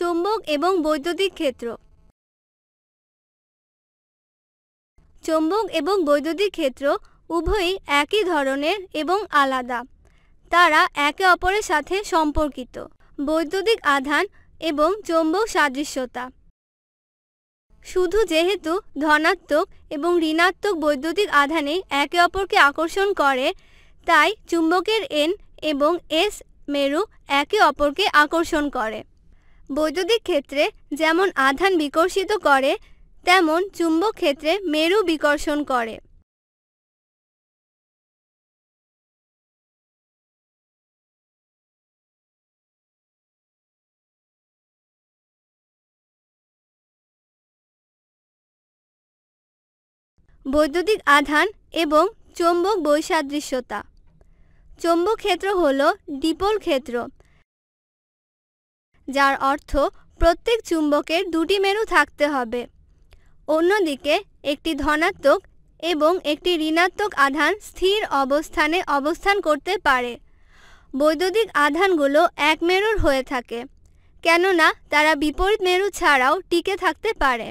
চৌম্বক এবং বৈদ্যুতিক ক্ষেত্র চৌম্বক এবং বৈদ্যুতিক ক্ষেত্র উভয়ই একই ধরনের এবং আলাদা তারা একে অপরের সাথে সম্পর্কিত বৈদ্যুতিক আধান এবং চৌম্বক সাদৃশ্যতা শুধু যেহেতু ধনাত্মক এবং ঋণাত্মক বৈদ্যুতিক আধানে একে অপরকে আকর্ষণ করে তাই চুম্বকের এন এবং এস মেরু একে অপরকে আকর্ষণ করে বৈদ্যুতিক ক্ষেত্রে যেমন আধান বিকর্ষিত করে তেমন চুম্বক ক্ষেত্রে মেরু বিকর্ষণ করে বৈদ্যুতিক আধান এবং চুম্বক বৈসাদৃশ্যতা চুম্বক ক্ষেত্র হল ডিপোল ক্ষেত্র যার অর্থ প্রত্যেক চুম্বকের দুটি মেরু থাকতে হবে অন্যদিকে একটি ধনাত্মক এবং একটি ঋণাত্মক আধান স্থির অবস্থানে অবস্থান করতে পারে বৈদ্যুতিক আধানগুলো এক মেরুর হয়ে থাকে কেননা তারা বিপরীত মেরু ছাড়াও টিকে থাকতে পারে